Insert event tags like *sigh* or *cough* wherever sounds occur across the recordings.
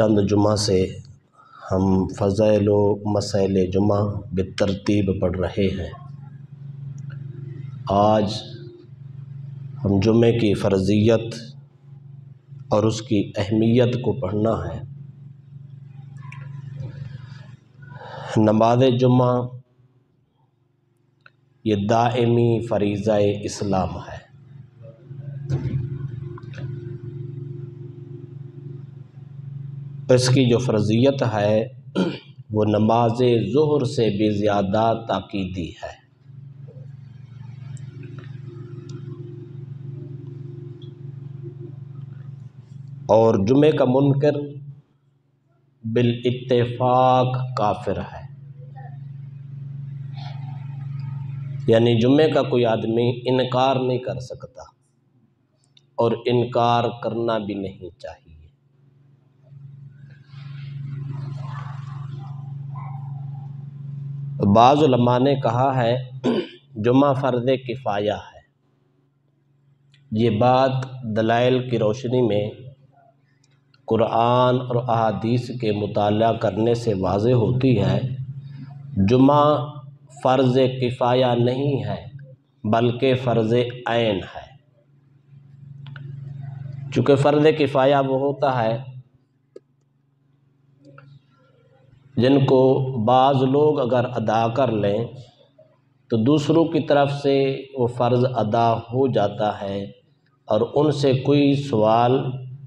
चंद जुमा से हम फ़ज़ाइल व मसाइल जुमा बतरतीब पढ़ रहे हैं आज हम जुमे की फ़र्ज़ियत और उसकी अहमियत को पढ़ना है नमाज जुमा ये दायमी फ़रीज़ा इस्लाम है इसकी जो फ़र्जियत है वो नमाज जहर से भी ज़्यादा ताक़ीदी है और जुमे का मुनकर बिलतफाक़ काफिर है यानी जुमे का कोई आदमी इनकार नहीं कर सकता और इनकार करना भी नहीं चाहिए बाज़ुलमा ने कहा है जुमा फ़र्द किफ़ाया है ये बात दलाइल की रोशनी में कुरान और अदीस के मुताल करने से वाज होती है जुमा फ़र्ज़ किफ़ाया नहीं है बल्कि फ़र्ज़ आन है चूँकि फ़र्ज़ किफ़ाया वो होता है जिनको बाज़ लोग अगर अदा कर लें तो दूसरों की तरफ से वो फ़र्ज़ अदा हो जाता है और उनसे कोई सवाल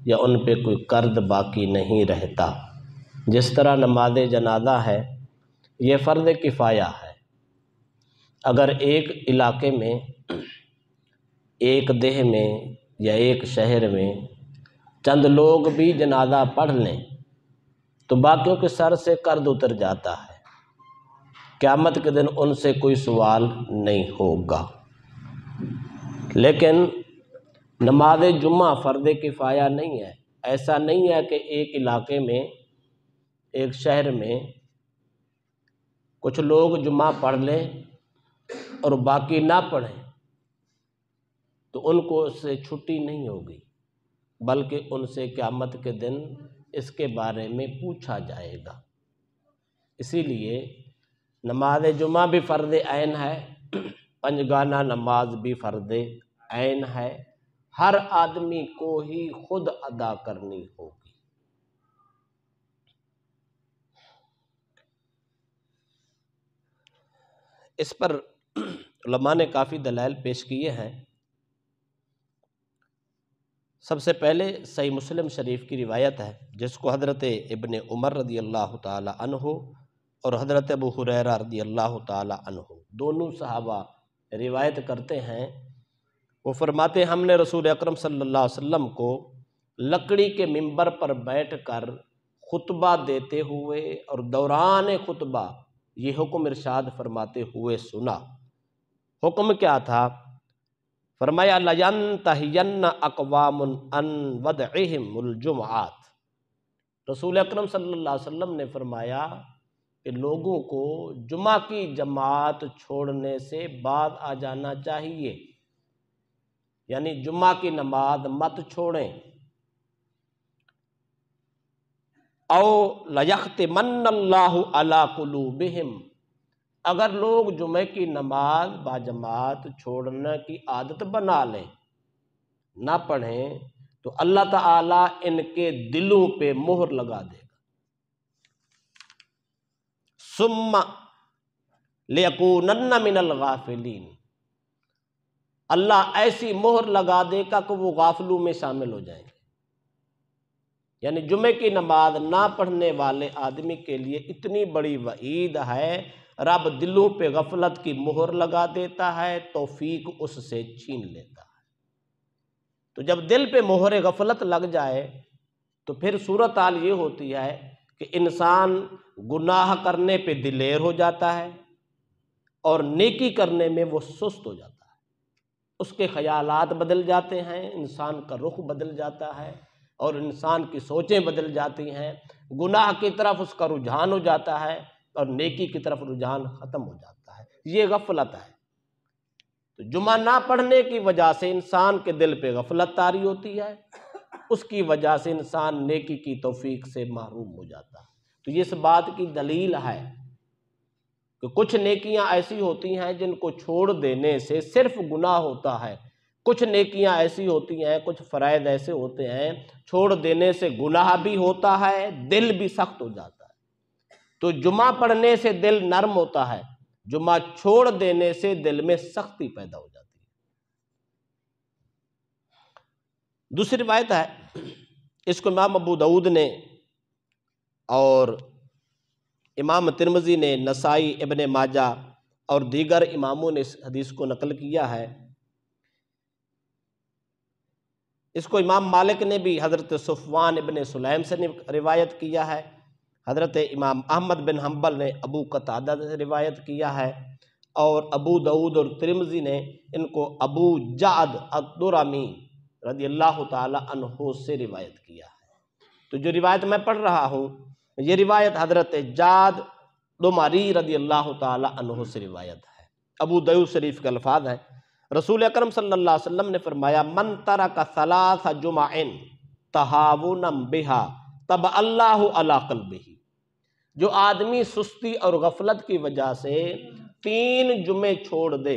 या उन पर कोई कर्द बाकी नहीं रहता जिस तरह नमाज जनाजा है ये फ़र्ज़ किफ़ाया है अगर एक इलाके में एक देह में या एक शहर में चंद लोग भी जनाजा पढ़ लें तो बाकियों के सर से कर्द उतर जाता है क़्यामत के दिन उनसे कोई सवाल नहीं होगा लेकिन नमाज जुम्मा फ़र्द किफ़ाया नहीं है ऐसा नहीं है कि एक इलाके में एक शहर में कुछ लोग जुम्मा पढ़ लें और बाकी ना पढ़ें तो उनको उससे छुट्टी नहीं होगी बल्कि उनसे क़्यामत के दिन इसके बारे में पूछा जाएगा इसीलिए नमाज जुमा भी फ़र्द आन है पंजगाना नमाज भी फ़र्द आन है हर आदमी को ही खुद अदा करनी होगी इस पर ने काफ़ी दलाल पेश किए हैं सबसे पहले सही मुस्लिम शरीफ की रिवायत है जिसको हज़रत इबन उमर रदी अल्लाह तहो और हज़रत अबू हुररा रदी अल्लाह तहो दोनों सहाबा रिवायत करते हैं वो फरमाते हमने रसूल अकरम सल्लल्लाहु अलैहि वसल्लम को लकड़ी के मिंबर पर बैठकर खुतबा देते हुए और दौरान खुतबा ये हुक्म इरशाद फरमाते हुए सुना हुक्म क्या था फरमाया लयन तहयन अकवामजुमात रसूल अक्रम सल्लल्लाहु ने फरमाया कि लोगों को जुमा की जमात छोड़ने से बाद आ जाना चाहिए यानी जुमा की नमाज मत छोड़ें औ लयख्त मन्नल्लाहु अला कुलूबिहिम अगर लोग जुमे की नमाज बाजमात छोड़ने की आदत बना लें ना पढ़ें तो अल्लाह ताला इनके दिलों पे मोहर लगा देगा सुम्मा लेकून मिनल गाफिलीन अल्लाह ऐसी मोहर लगा देगा कि वो गाफलू में शामिल हो जाएंगे यानी जुमे की नमाज ना पढ़ने वाले आदमी के लिए इतनी बड़ी वईद है रब दिलों पे गफलत की मोहर लगा देता है तोफीक उससे छीन लेता है तो जब दिल पे मोहर गफलत लग जाए तो फिर सूरत हाल ये होती है कि इंसान गुनाह करने पे दिलेर हो जाता है और नेकी करने में वो सुस्त हो जाता है उसके ख्यालात बदल जाते हैं इंसान का रुख बदल जाता है और इंसान की सोचें बदल जाती हैं गुनाह की तरफ उसका रुझान हो जाता है और नेकी की तरफ रुझान ख़त्म हो जाता है ये गफलत है तो जुमा ना पढ़ने की वजह से इंसान के दिल पे गफलत तारी होती है उसकी वजह से इंसान नेकी की तोफीक से महरूम हो जाता है तो ये इस बात की दलील है कि कुछ नेकियां ऐसी होती हैं जिनको छोड़ देने से सिर्फ गुनाह होता है कुछ नेकियां ऐसी होती हैं कुछ फरैद ऐसे होते हैं छोड़ देने से गुनाह भी होता है दिल भी सख्त हो जाता है तो जुमा पढ़ने से दिल नर्म होता है जुमा छोड़ देने से दिल में सख्ती पैदा हो जाती है दूसरी रिवायत है इसको इमाम अबू दाऊद ने और इमाम तिरमजी ने नसाई इबन माजा और दीगर इमामों ने इस हदीस को नकल किया है इसको इमाम मालिक ने भी हज़रत सुफवान इबन सुलेम से रिवायत किया है हज़रत इमाम अहमद बिन हम्बल ने अबू कतादा से रिवायत किया है और अबू दऊद और तिरमजी ने इनको अबू जाद अतुरामी रदी अल्लाह तहो से रिवायत किया है तो जो रिवायत मैं पढ़ रहा हूँ ये रिवायत हज़रत जाद दुमारी रदी अल्लाह तहो से रिवायत है अबू दयू शरीफ के अल्फाज हैं रसूल अक्रम सल्ला ने फरमाया मन तरा का सलासा जुमाइन तहावन बिहा तब अल्लाह अला कलबही जो आदमी सुस्ती और गफलत की वजह से तीन जुमे छोड़ दे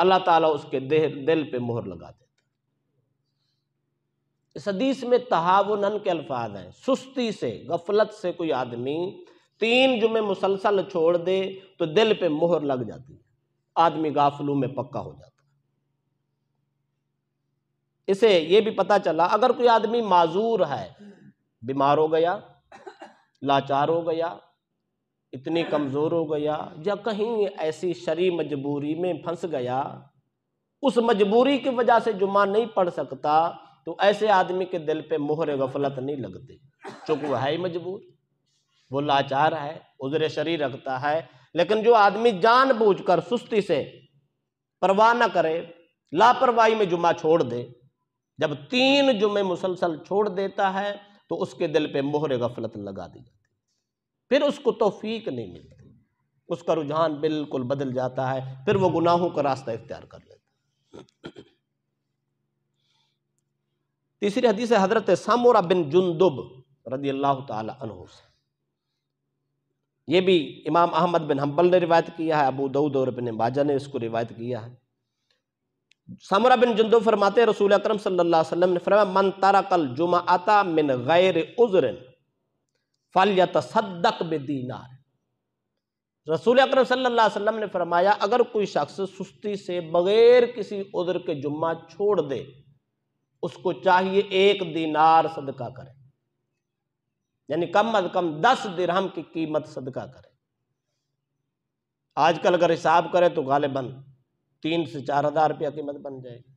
अल्लाह ताला उसके देह दिल पे मोहर लगा देता इस हदीस में तहावन के अल्फाज हैं सुस्ती से गफलत से कोई आदमी तीन जुमे मुसलसल छोड़ दे तो दिल पे मोहर लग जाती है आदमी गाफलू में पक्का हो जाता है इसे ये भी पता चला अगर कोई आदमी माजूर है बीमार हो गया लाचार हो गया इतनी कमज़ोर हो गया या कहीं ऐसी शरी मजबूरी में फंस गया उस मजबूरी की वजह से जुमा नहीं पढ़ सकता तो ऐसे आदमी के दिल पे मोहर गफलत नहीं लगती चूँकि वह है ही मजबूर वो लाचार है उजर शरीर रखता है लेकिन जो आदमी जानबूझकर सुस्ती से परवाह न करे लापरवाही में जुमा छोड़ दे जब तीन जुमे मुसलसल छोड़ देता है तो उसके दिल पे मोहर गफलत लगा दी फिर उसको तोफीक नहीं मिलती उसका रुझान बिल्कुल बदल जाता है फिर वो गुनाहों का रास्ता इख्तियार कर लेता तीसरी हदीस है हजरत सामोरा बिन जुंदुब रदी अल्लाह तहों से ये भी इमाम अहमद बिन हम्बल ने रिवायत किया है अबू दऊद और बिन बाजा ने इसको रिवायत किया है सामोरा बिन जुंदुब फरमाते रसूल अक्रम अलैहि वसल्लम ने फरमाया मन तारा कल जुमा आता मिन गैर उजरन फल या तसदक बेदीनार रसूल अक्रम सल्लल्लाहु ने फरमाया अगर कोई शख्स सुस्ती से बगैर किसी उदर के जुम्मा छोड़ दे उसको चाहिए एक दीनार सदका करे यानी कम अज कम दस दिरहम की कीमत सदका करे आजकल अगर हिसाब करें तो गालिबन तीन से चार हज़ार रुपया कीमत बन जाएगी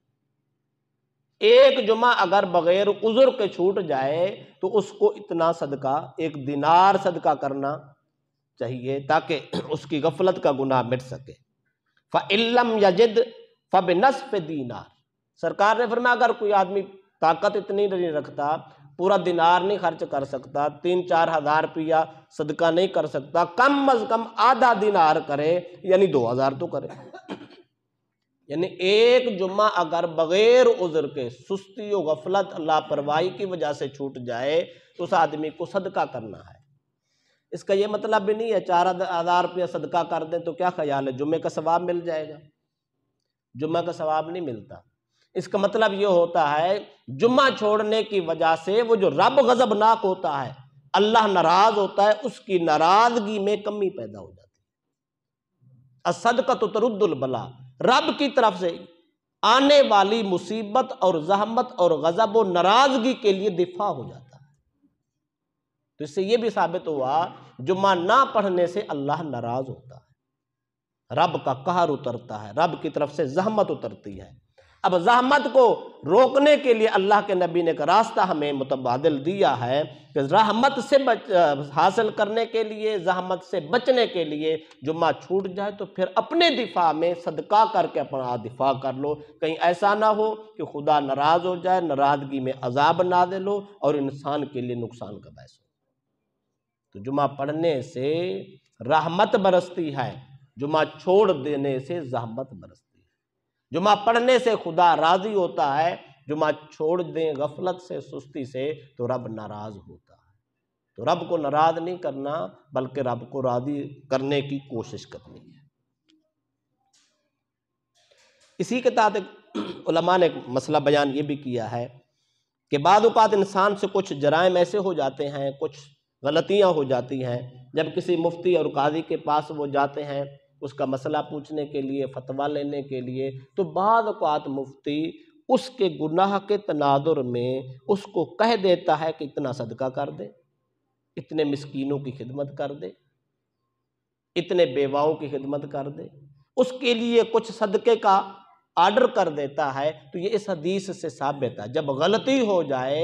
एक जुमा अगर बग़ैर उज़ुर के छूट जाए तो उसको इतना सदका एक दिनार सदका करना चाहिए ताकि *clears throat* उसकी गफलत का गुनाह मिट सके फ़िल्म यजिद फ़ब नसफ़ दीनार सरकार ने मैं अगर कोई आदमी ताकत इतनी नहीं रखता पूरा दिनार नहीं खर्च कर सकता तीन चार हज़ार रुपया सदका नहीं कर सकता कम अज़ कम आधा दिनार करे यानी दो हज़ार तो करे यानी एक जुम्मा अगर बग़ैर उज़र के सुस्ती और गफलत लापरवाही की वजह से छूट जाए तो उस आदमी को सदका करना है इसका यह मतलब भी नहीं है चार हज़ार रुपया सदका कर दें तो क्या ख्याल है जुम्मे का सवाब मिल जाएगा जुम्मे का सवाब नहीं मिलता इसका मतलब ये होता है जुम्मा छोड़ने की वजह से वो जो रब गज़बनाक होता है अल्लाह नाराज़ होता है उसकी नाराज़गी में कमी पैदा हो जाती है असद का तो तरुद्दुल बला रब की तरफ से आने वाली मुसीबत और जहमत और गजब व नाराजगी के लिए दिफा हो जाता है तो इससे यह भी साबित हुआ जुम्मा ना पढ़ने से अल्लाह नाराज होता है रब का कहर उतरता है रब की तरफ से जहमत उतरती है अब जहमत को रोकने के लिए अल्लाह के नबी ने एक रास्ता हमें मुतबादल दिया है कि रहमत से बच हासिल करने के लिए जहमत से बचने के लिए जुम्मा छूट जाए तो फिर अपने दिफा में सदका करके अपना दिफा कर लो कहीं ऐसा ना हो कि खुदा नाराज़ हो जाए नाराज़गी में अजाब ना दे लो और इंसान के लिए नुकसान का बैस हो तो जुम्मा पढ़ने से रहमत बरसती है जुम्मा छोड़ देने से जहमत बरसती जुमा पढ़ने से खुदा राज़ी होता है जुमा छोड़ दें गफलत से सुस्ती से तो रब नाराज़ होता है तो रब को नाराज़ नहीं करना बल्कि रब को राज़ी करने की कोशिश करनी है इसी के तहत उलमा ने एक मसला बयान ये भी किया है कि बाद इंसान से कुछ जराइम ऐसे हो जाते हैं कुछ गलतियां हो जाती हैं जब किसी मुफ्ती और काजी के पास वो जाते हैं उसका मसला पूछने के लिए फतवा लेने के लिए तो बाद मुफ्ती उसके गुनाह के तनादुर में उसको कह देता है कि इतना सदका कर दे इतने मिसकीनों की खिदमत कर दे इतने बेवाओं की खिदमत कर दे उसके लिए कुछ सदक़े का आर्डर कर देता है तो ये इस हदीस से साबित है जब गलती हो जाए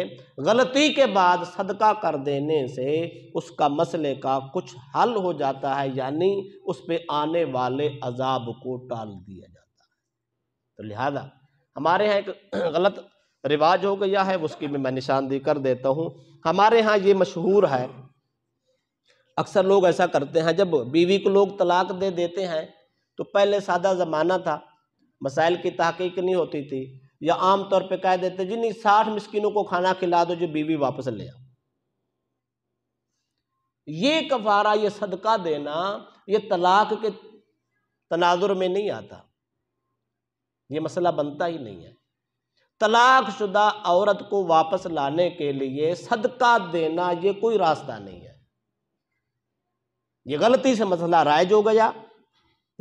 गलती के बाद सदका कर देने से उसका मसले का कुछ हल हो जाता है यानी उस पर आने वाले अजाब को टाल दिया जाता है तो लिहाजा हमारे यहाँ एक *clears throat* गलत रिवाज हो गया है उसकी भी मैं निशानदेही कर देता हूँ हमारे यहाँ ये मशहूर है अक्सर लोग ऐसा करते हैं जब बीवी को लोग तलाक दे देते हैं तो पहले सादा ज़माना था मसाइल की तहकीक नहीं होती थी या आम तौर पर कह देते जी नहीं साठ मिस्किनों को खाना खिला दो जो बीवी वापस ले आ ये कफारा ये सदका देना ये तलाक के तनाजुर में नहीं आता ये मसला बनता ही नहीं है तलाक शुदा औरत को वापस लाने के लिए सदका देना ये कोई रास्ता नहीं है ये गलती से मसला राइज हो गया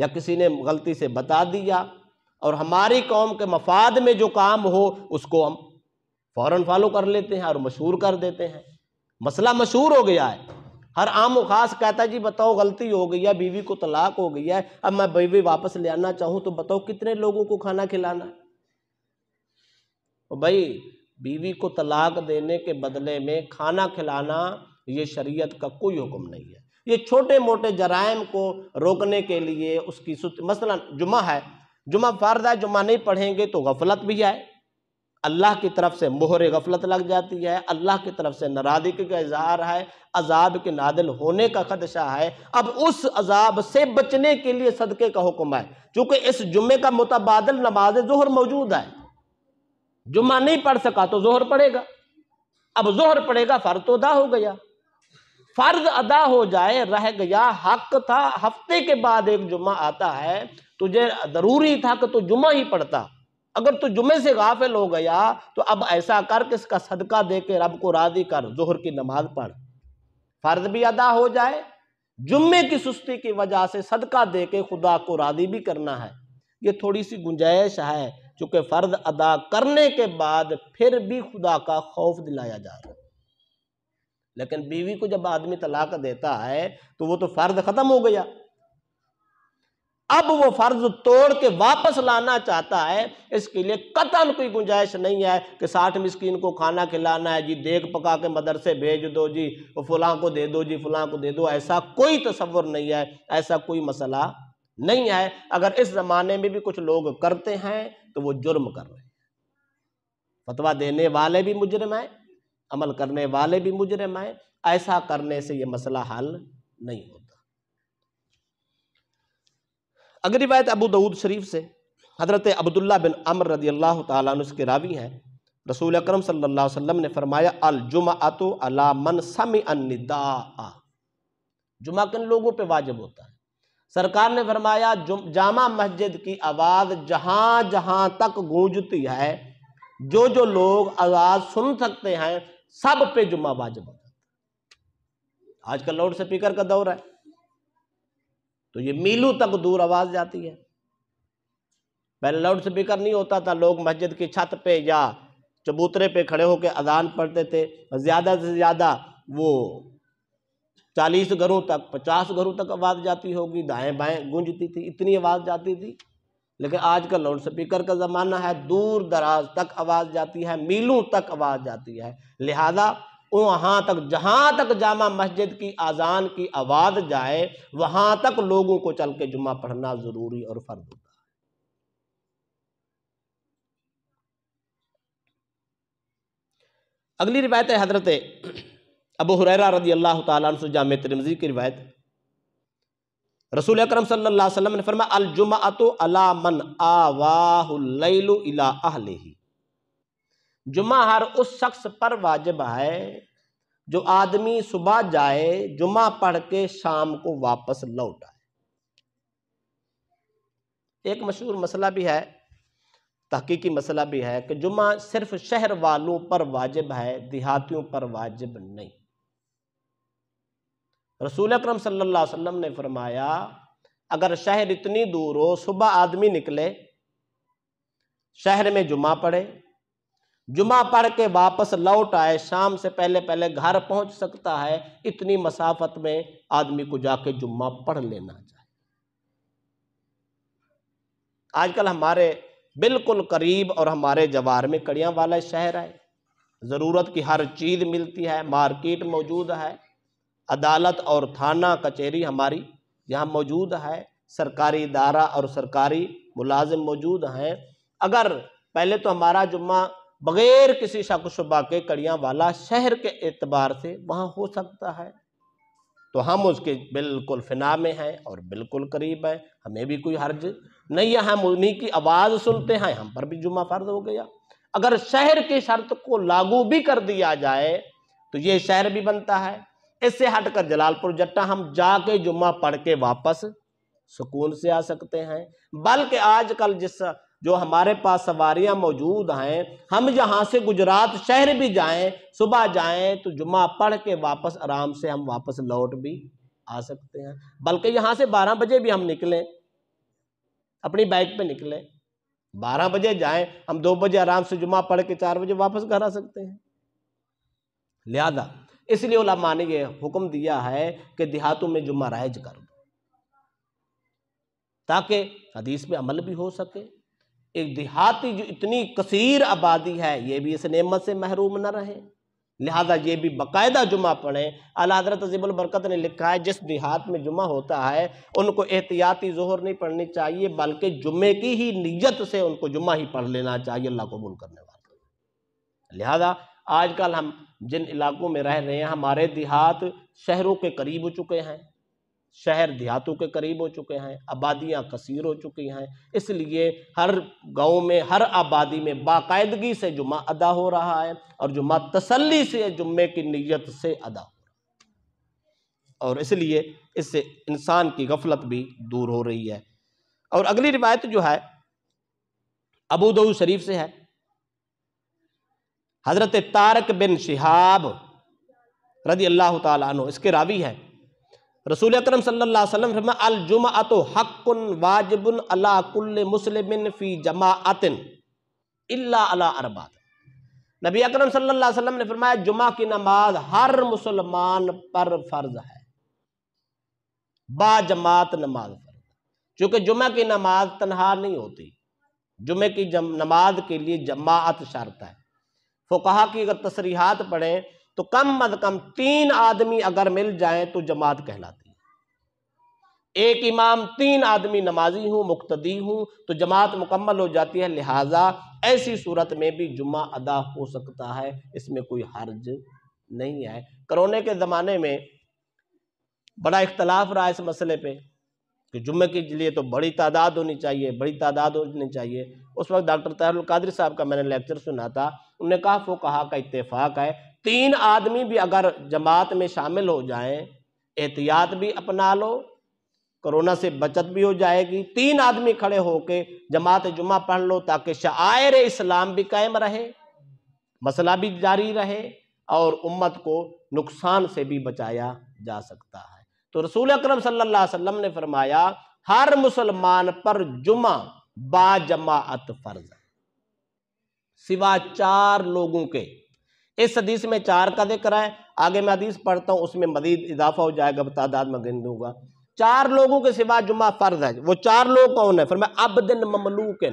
या किसी ने गलती से बता दिया और हमारी कौम के मफाद में जो काम हो उसको हम फ़ौर फॉलो कर लेते हैं और मशहूर कर देते हैं मसला मशहूर हो गया है हर आम खास कहता है जी बताओ गलती हो गई है बीवी को तलाक हो गई है अब मैं बीवी वापस ले आना चाहूँ तो बताओ कितने लोगों को खाना खिलाना है तो भाई बीवी को तलाक देने के बदले में खाना खिलाना ये शरीयत का कोई हुक्म नहीं है ये छोटे मोटे जराइम को रोकने के लिए उसकी मसला जुमा है जुमा फर्द है जुमा नहीं पढ़ेंगे तो गफलत भी आए अल्लाह की तरफ से मोहर गफलत लग जाती है अल्लाह की तरफ से नाराज़गी का इजहार है अजाब के नादिल होने का खदशा है अब उस अजाब से बचने के लिए सदक़े का हुक्म है चूंकि इस जुम्मे का मुतबादल नमाज जहर मौजूद है जुम्मा नहीं पढ़ सका तो जहर पड़ेगा अब जहर पड़ेगा फ़र्ज तो अदा हो गया फ़र्ज अदा हो जाए रह गया हक था हफ्ते के बाद एक जुमा आता है तुझे ज़रूरी था कि तू जुमा ही पढ़ता अगर तू जुमे से गाफिल हो गया तो अब ऐसा कर कि इसका सदका दे के रब को राजी कर जोहर की नमाज पढ़ फ़र्ज भी अदा हो जाए जुम्मे की सुस्ती की वजह से सदका दे के खुदा को राजी भी करना है ये थोड़ी सी गुंजाइश है चूंकि फ़र्ज अदा करने के बाद फिर भी खुदा का खौफ दिलाया जा रहा है लेकिन बीवी को जब आदमी तलाक देता है तो वो तो फ़र्ज ख़त्म हो गया अब वो फर्ज तोड़ के वापस लाना चाहता है इसके लिए कतल कोई गुंजाइश नहीं है कि साठ मिस्किन को खाना खिलाना है जी देख पका के मदरसे भेज दो जी फलां को दे दो जी फलां को दे दो ऐसा कोई तस्वुर नहीं है ऐसा कोई मसला नहीं है अगर इस ज़माने में भी कुछ लोग करते हैं तो वो जुर्म कर रहे हैं फतवा देने वाले भी मुजरम हैं अमल करने वाले भी मुजरम हैं ऐसा करने से ये मसला हल नहीं होता अगर रिवायत अबू दऊद शरीफ से हज़रत अब्दुल्ला बिन अमर रदी अल्लाह तक रावी हैं रसूल अक्रम सल्ला ने फरमाया अलजुमातो अला मन सम जुमा किन लोगों पर वाजिब होता है सरकार ने फरमाया जामा मस्जिद की आवाज़ जहाँ जहाँ तक गूंजती है जो जो लोग आवाज़ सुन सकते हैं सब पे जुमा वाजिब होता है आजकल लाउड स्पीकर का दौर है तो ये मीलू तक दूर आवाज़ जाती है पहले लाउड स्पीकर नहीं होता था लोग मस्जिद की छत पे या चबूतरे पे खड़े होकर अजान पढ़ते थे और ज़्यादा से ज़्यादा वो चालीस घरों तक पचास घरों तक आवाज़ जाती होगी दाएं बाएं गूंजती थी इतनी आवाज़ जाती थी लेकिन आज का लाउड स्पीकर का ज़माना है दूर दराज तक आवाज़ जाती है मीलों तक आवाज़ जाती है लिहाजा वहाँ तक जहाँ तक जामा मस्जिद की आज़ान की आवाज़ जाए वहाँ तक लोगों को चल के जुमा पढ़ना ज़रूरी और फ़र्ज होता है अगली रिवायत है हजरत अबू हुरैरा रदी अल्लाह तु जाम तिरमजी की रिवायत रसूल अकरम सल्लल्लाहु अलैहि वसल्लम ने फरमाया अलजुमा तो अला मन आवाहुल्लैलु इला अहलिही जुमा हर उस शख्स पर वाजिब है जो आदमी सुबह जाए जुमा पढ़ के शाम को वापस लौट आए एक मशहूर मसला भी है तहकीकी मसला भी है कि जुमा सिर्फ शहर वालों पर वाजिब है देहातियों पर वाजिब नहीं रसूल अक्रम सल्लल्लाहु अलैहि वसल्लम ने फरमाया अगर शहर इतनी दूर हो सुबह आदमी निकले शहर में जुमा पढ़े जुमा पढ़ के वापस लौट आए शाम से पहले पहले घर पहुंच सकता है इतनी मसाफत में आदमी को जाके जुम्मा पढ़ लेना चाहिए आजकल हमारे बिल्कुल करीब और हमारे जवार में कड़िया वाला शहर है ज़रूरत की हर चीज़ मिलती है मार्केट मौजूद है अदालत और थाना कचहरी हमारी यहाँ मौजूद है सरकारी इदारा और सरकारी मुलाजिम मौजूद हैं अगर पहले तो हमारा जुम्मा बगैर किसी शक शुबा के कड़िया वाला शहर के एतबार से वहाँ हो सकता है तो हम उसके बिल्कुल फिना में हैं और बिल्कुल करीब हैं हमें भी कोई हर्ज नहीं है हम उन्हीं की आवाज़ सुनते हैं हम पर भी जुमा फर्ज हो गया अगर शहर की शर्त को लागू भी कर दिया जाए तो ये शहर भी बनता है इससे हटकर जलालपुर जट्टा हम जाके जुमा पढ़ के वापस सुकून से आ सकते हैं बल्कि आजकल जिस जो हमारे पास सवारियां मौजूद हैं हम यहां से गुजरात शहर भी जाएं सुबह जाएं तो जुमा पढ़ के वापस आराम से हम वापस लौट भी आ सकते हैं बल्कि यहां से बारह बजे भी हम निकलें अपनी बाइक पे निकलें बारह बजे जाएं हम दो बजे आराम से जुमा पढ़ के चार बजे वापस घर आ सकते हैं लिहाजा इसलिए उलमा ने यह हुक्म दिया है कि देहातों में जुम्मा राइज कर दो ताकि हदीस पे अमल भी हो सके एक देहाती जो इतनी कसीर आबादी है ये भी इस नेमत से महरूम न रहे लिहाजा ये भी बाकायदा जुमा पढ़ें अलहदरत बरकत ने लिखा है जिस देहात में जुमा होता है उनको एहतियाती जोहर नहीं पढ़नी चाहिए बल्कि जुमे की ही नीयत से उनको जुमा ही पढ़ लेना चाहिए अल्लाह कबूल करने वाले लिहाजा आजकल हम जिन इलाकों में रह रहे हैं हमारे देहात शहरों के करीब हो चुके हैं शहर देहातों के करीब हो चुके हैं आबादियां कसीर हो चुकी हैं इसलिए हर गांव में हर आबादी में बाकायदगी से जुमा अदा हो रहा है और जुमा तसल्ली से जुम्मे की नीयत से अदा हो रहा है और इसलिए इससे इंसान की गफलत भी दूर हो रही है और अगली रिवायत जो है अबू शरीफ से है हज़रत तारक बिन शिहाब रदी अल्लाह तु इसके रावी हैं रसूल अक्रम सल्लाम अल जुमा तो हक़ुन वाजिबन अलाकुल्ल मुसलमिन फ़ी जमातिन अला अरबात नबी अक्रम सल्लल्लाहु ने फरमाया जुमा की नमाज हर मुसलमान पर फ़र्ज़ है बाजमात नमाज फ़र्ज चूँकि जुमे की नमाज तनहा नहीं होती जुमे की जम, नमाज के लिए जमात शर्त है फ़ुकहा की अगर तसरीहत पढ़ें तो कम अज कम तीन आदमी अगर मिल जाए तो जमात कहलाती है एक इमाम तीन आदमी नमाजी हूं मुख्तदी हूं तो जमात मुकम्मल हो जाती है लिहाजा ऐसी सूरत में भी जुमा अदा हो सकता है इसमें कोई हर्ज नहीं है कोरोना के ज़माने में बड़ा इख्तलाफ रहा इस मसले पे कि जुम्मे के लिए तो बड़ी तादाद होनी चाहिए बड़ी तादाद होनी चाहिए उस वक्त डॉक्टर तहरुल कादरी साहब का मैंने लेक्चर सुना था उन्होंने कहा कहा का इतफाक़ है तीन आदमी भी अगर जमात में शामिल हो जाएं एहतियात भी अपना लो कोरोना से बचत भी हो जाएगी तीन आदमी खड़े होके जमात जुमा पढ़ लो ताकि शायर इस्लाम भी कायम रहे मसला भी जारी रहे और उम्मत को नुकसान से भी बचाया जा सकता है तो रसूल अक्रम सल्लल्लाहु अलैहि वसल्लम ने फरमाया हर मुसलमान पर जुमा बाजमात फर्ज सिवा चार लोगों के इस हदीस में चार का जिक्र है आगे मैं हदीस पढ़ता हूँ उसमें मजीद इजाफा हो जाएगा तादाद में गिन दूंगा चार लोगों के सिवा जुमा फर्ज है वो चार लोग कौन है फिर मैं दिन ममलूक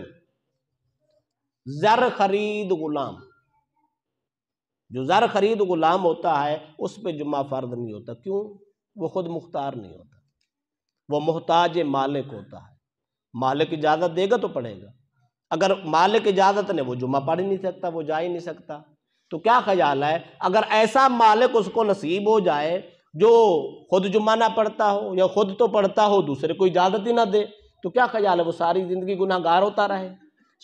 जर खरीद गुलाम जो जर खरीद गुलाम होता है उस पर जुमा फर्द नहीं होता क्यों वो खुद मुख्तार नहीं होता वो मोहताज मालिक होता है मालिक इजाज़त देगा तो पढ़ेगा अगर मालिक इजाज़त ने वो जुम्मा पढ़ ही नहीं सकता वो जा ही नहीं सकता तो क्या ख्याल है अगर ऐसा मालिक उसको नसीब हो जाए जो खुद जुम्मा ना पढ़ता हो या खुद तो पढ़ता हो दूसरे को इजाज़त ही ना दे तो क्या ख्याल है वो सारी ज़िंदगी गुनाहगार होता रहे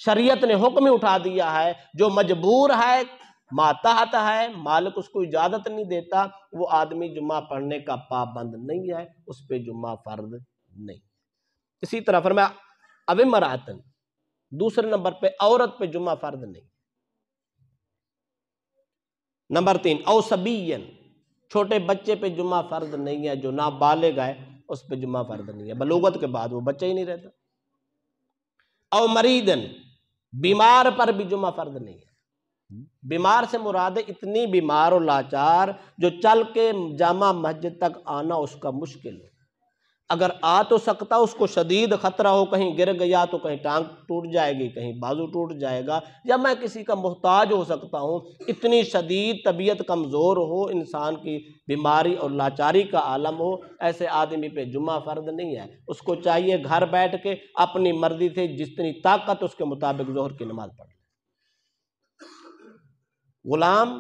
शरीयत ने हुक्म उठा दिया है जो मजबूर है माताहत है मालिक उसको इजाज़त नहीं देता वो आदमी जुम्मा पढ़ने का पाबंद नहीं है उस पर जुम्मा फ़र्ज नहीं इसी तरह मैं अविमरातन दूसरे नंबर पे औरत पे जुम्मा फ़र्ज नहीं नंबर तीन औसबीन छोटे बच्चे पे जुमा फ़र्द नहीं है जो ना बालिग है उस पर जुमा फ़र्द नहीं है बलूगत के बाद वो बच्चा ही नहीं रहता औ मरीदन बीमार पर भी जुमा फ़र्द नहीं है बीमार से मुराद इतनी बीमार और लाचार जो चल के जामा मस्जिद तक आना उसका मुश्किल है अगर आ तो सकता उसको शदीद ख़तरा हो कहीं गिर गया तो कहीं टांग टूट जाएगी कहीं बाजू टूट जाएगा या मैं किसी का मोहताज हो सकता हूँ इतनी शदीद तबीयत कमज़ोर हो इंसान की बीमारी और लाचारी का आलम हो ऐसे आदमी पे जुमा फ़र्द नहीं है उसको चाहिए घर बैठ के अपनी मर्ज़ी से जितनी ताकत उसके मुताबिक जोहर की नमाज़ पढ़ ग़ुलाम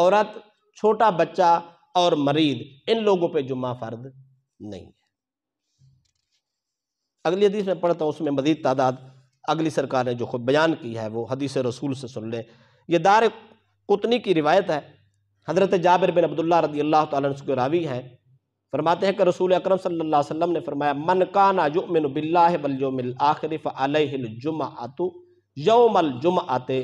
औरत छोटा बच्चा और मरीज इन लोगों पर जुमा फ़र्द नहीं है अगली हदीस में पढ़ता हूँ उसमें मजीद तादाद अगली सरकार ने जो खुद बयान की है वो हदीस रसूल से सुन लें यह दार कुतनी की रिवायत है हज़रत जाबिर बिन अब्दुल्ला रदी अल्लाह तु के रावी हैं फरमाते हैं कि रसूल अकरम सल्लल्लाहु अलैहि वसल्लम ने फरमाया मन काना युमिन बिल्लाह वल यौमिल आखिर फअलैहिल जुमअतु यौमल जुमअते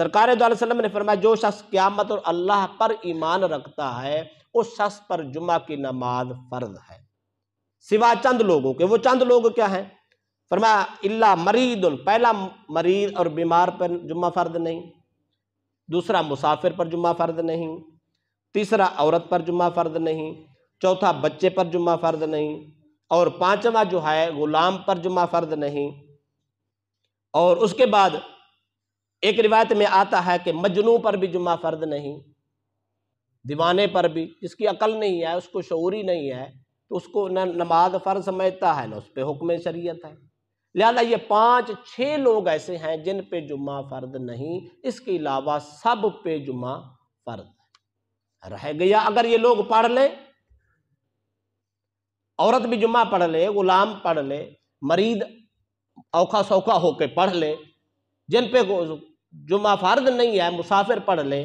सरकार दो वसल्लम ने फरमाया जो शख्स क़यामत और अल्लाह पर ईमान रखता है उस शख्स पर जुमा की नमाज फ़र्ज है सिवा चंद लोगों के वो चंद लोग क्या हैं फरमाया इल्ला मरीद पहला मरीज और बीमार पर जुम्मा फ़र्द नहीं दूसरा मुसाफिर पर जुम्मा फ़र्द नहीं तीसरा औरत पर जुम्मा फ़र्द नहीं चौथा बच्चे पर जुम्मा फ़र्द नहीं और पांचवा जो है गुलाम पर जुम्मा फ़र्द नहीं और उसके बाद एक रिवायत में आता है कि मजनू पर भी जुम्मा फ़र्द नहीं दीवाने पर भी जिसकी अकल नहीं है उसको शौरी नहीं है तो उसको न नमाज फ़र्ज समझता है ना उस पर हुक्म शरीयत है लिहाजा ये पाँच छः लोग ऐसे हैं जिन पे जुम्मा फ़र्द नहीं इसके अलावा सब पे जुम्मा फ़र्द रह गया अगर ये लोग पढ़ लें औरत भी जुम्मा पढ़ ले गुलाम पढ़ ले मरीद औखा सौखा होके पढ़ ले जिन पे जुम्मा फ़र्द नहीं है मुसाफिर पढ़ ले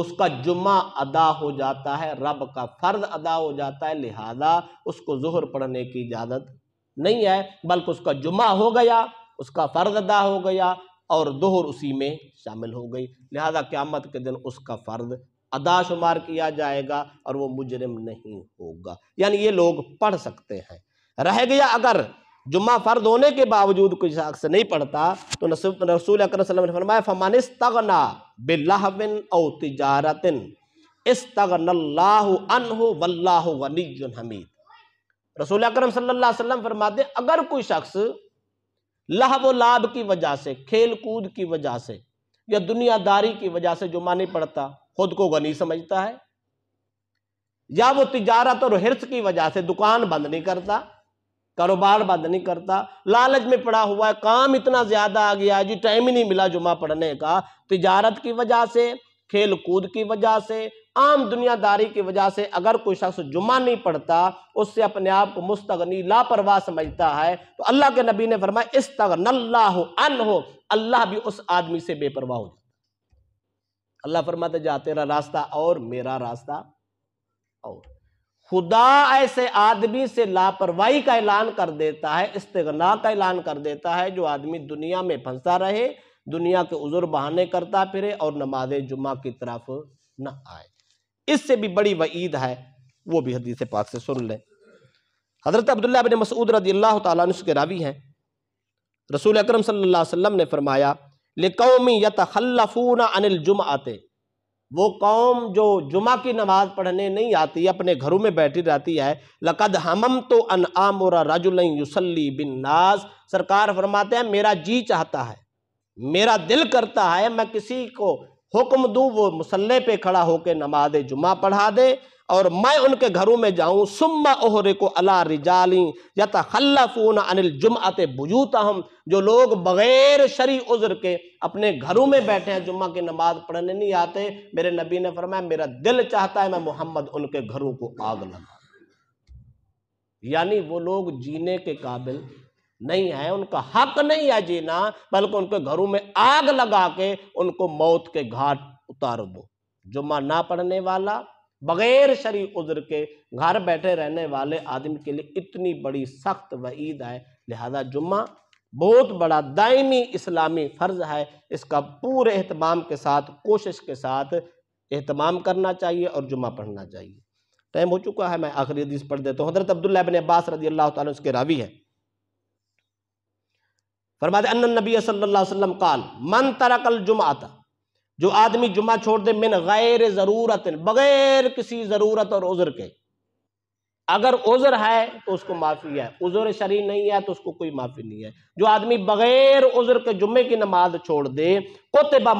उसका जुम्मा अदा हो जाता है रब का फ़र्द अदा हो जाता है लिहाजा उसको जहर पढ़ने की इजाज़त नहीं है बल्कि उसका जुमा हो गया उसका फर्ज अदा हो गया और दोहर उसी में शामिल हो गई लिहाजा क़्यामत के दिन उसका फर्ज अदा शुमार किया जाएगा और वो मुजरम नहीं होगा यानी ये लोग पढ़ सकते हैं रह गया अगर जुम्मा फ़र्द होने के बावजूद कोई शख्स नहीं पढ़ता तो रसूल अकर ने फरमाया फमान तगना बिल्लाहबिन औ तिजारतिन इस तगनल्लाहन हमीद रसूल अक्रम सल्ला फरमाते अगर कोई शख्स लहब लाभ की वजह से खेल कूद की वजह से या दुनियादारी की वजह से जुम्मा नहीं पढ़ता खुद को गनी समझता है या वो तिजारत और हिरस की वजह से दुकान बंद नहीं करता कारोबार बंद नहीं करता लालच में पड़ा हुआ है काम इतना ज़्यादा आ गया जी टाइम ही नहीं मिला जुमा पढ़ने का तिजारत की वजह से खेल कूद की वजह से आम दुनियादारी की वजह से अगर कोई शख्स जुमा नहीं पढ़ता उससे अपने आप को मुस्तगनी लापरवाह समझता है तो अल्लाह के नबी ने फरमाया इस तक तगनल्ला हो अल्लाह भी उस आदमी से बेपरवाह हो जाता अल्लाह फरमाते जा तेरा रास्ता और मेरा रास्ता और खुदा ऐसे आदमी से लापरवाही का ऐलान कर देता है इस्तना का ऐलान कर देता है जो आदमी दुनिया में फंसा रहे दुनिया के उजुर बहाने करता फिरे और नमाज जुम्मा की तरफ न आए इससे भी बड़ी वईद है वो भी हदीस पाक से सुन लें हज़रत अब्दुल्ला बिन मसूद रदी अल्लाह तुस के रावी हैं रसूल अक्रम सल्ला वसम ने फरमाया लिकौमी यतखल्लफून अनिल जुम आते वो कौम जो जुमा की नमाज पढ़ने नहीं आती अपने घरों में बैठी रहती है लकद हमम तो अन आम और रजुल युसली बिन नाज सरकार फरमाते हैं मेरा जी चाहता है मेरा दिल करता है मैं किसी को हुक्म दूँ वो मुसल्ले पे खड़ा होकर नमाज जुमा पढ़ा दे और मैं उनके घरों में जाऊँ सुम्मा ओहरे को अला रिजाली या तखल्लाफून अनिल जुमत बुजूता हम जो लोग बग़ैर शरी उज़र के अपने घरों में बैठे हैं जुम्मा की नमाज पढ़ने नहीं आते मेरे नबी ने फरमाया मेरा दिल चाहता है मैं मोहम्मद उनके घरों को आग लगा यानी वो लोग जीने के काबिल नहीं है उनका हक नहीं है जीना बल्कि उनके घरों में आग लगा के उनको मौत के घाट उतार दो जुम्मा ना पढ़ने वाला बगैर शरी उज्र के घर बैठे रहने वाले आदमी के लिए इतनी बड़ी सख्त वईद है लिहाजा जुम्मा बहुत बड़ा दायमी इस्लामी फ़र्ज़ है इसका पूरे अहतमाम के साथ कोशिश के साथ अहतमाम करना चाहिए और जुम्मा पढ़ना चाहिए टाइम हो चुका है मैं आखिरी हदीस पढ़ देता हूँ हजरत अब्दुल्ला बिन अब्बास रजी अल्लाह ताला उसके रावी है फरमाते अन्न नबी सल्लल्लाहु अलैहि वसल्लम काल मन तरकल जुम्मा जो आदमी जुमा छोड़ दे मिन गैर ज़रूरत बग़ैर किसी ज़रूरत और उज़र के अगर उज़र है तो उसको माफ़ी है उज़र शरी नहीं है तो उसको कोई माफ़ी नहीं है जो आदमी बग़ैर उज़र के जुम्मे की नमाज छोड़ दे कुतबा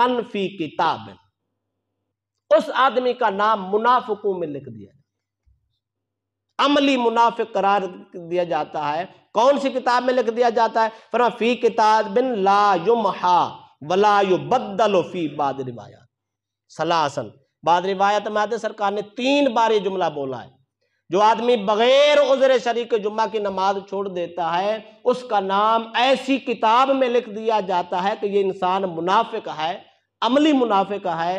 कन फी किताब उस आदमी का नाम मुनाफकों में लिख दिया अमली मुनाफिक करार दिया जाता है कौन सी किताब में लिख दिया जाता है फरमा फी किताब बिन ला युमहा बदलो फी बाद रिवायात सलासल बाद रिवायत में आते सरकार ने तीन बार ये जुमला बोला है जो आदमी बगैर उजर शरीक जुम्मा की नमाज छोड़ देता है उसका नाम ऐसी किताब में लिख दिया जाता है कि ये इंसान मुनाफिक है अमली मुनाफिक है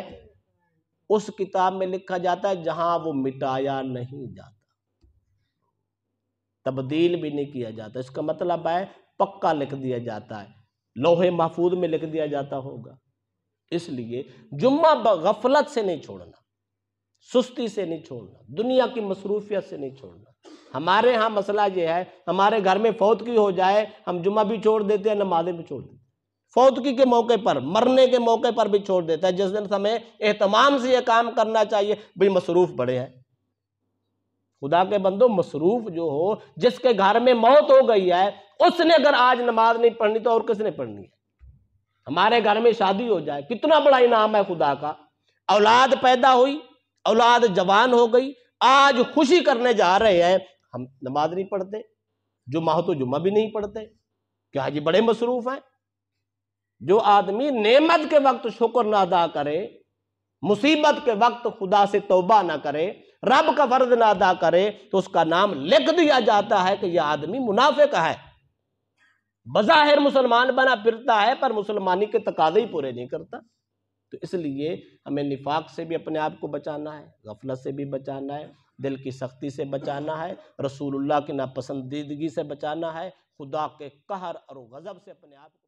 उस किताब में लिखा जाता है जहां वो मिटाया नहीं जाता तब्दील भी नहीं किया जाता इसका मतलब है पक्का लिख दिया जाता है लोहे महफूज में लिख दिया जाता होगा इसलिए जुम्मा गफलत से नहीं छोड़ना सुस्ती से नहीं छोड़ना दुनिया की मसरूफियत से नहीं छोड़ना हमारे यहाँ मसला यह है हमारे घर में फौत की हो जाए हम जुम्मा भी छोड़ देते हैं नमाजे भी छोड़ देते हैं फौतगी के मौके पर मरने के मौके पर भी छोड़ देता है जिस दिन हमें एहतमाम से यह काम करना चाहिए भाई मसरूफ़ बड़े हैं खुदा के बंदो मसरूफ जो हो जिसके घर में मौत हो गई है उसने अगर आज नमाज नहीं पढ़नी तो और किसने पढ़नी है हमारे घर में शादी हो जाए कितना बड़ा इनाम है खुदा का औलाद पैदा हुई औलाद जवान हो गई आज खुशी करने जा रहे हैं हम नमाज नहीं पढ़ते जुमा तो जुम्मा भी नहीं पढ़ते क्या जी बड़े मसरूफ हैं जो आदमी नेमत के वक्त शुक्र ना अदा करे मुसीबत के वक्त खुदा से तोबा ना करे रब का फर्ज ना अदा करे तो उसका नाम लिख दिया जाता है कि यह आदमी मुनाफे का है बज़ाहिर मुसलमान बना फिरता है पर मुसलमानी के तकाजे ही पूरे नहीं करता तो इसलिए हमें निफाक से भी अपने आप को बचाना है गफलत से भी बचाना है दिल की सख्ती से बचाना है रसूलुल्लाह की नापसंदीदगी से बचाना है खुदा के कहर और गज़ब से अपने आप को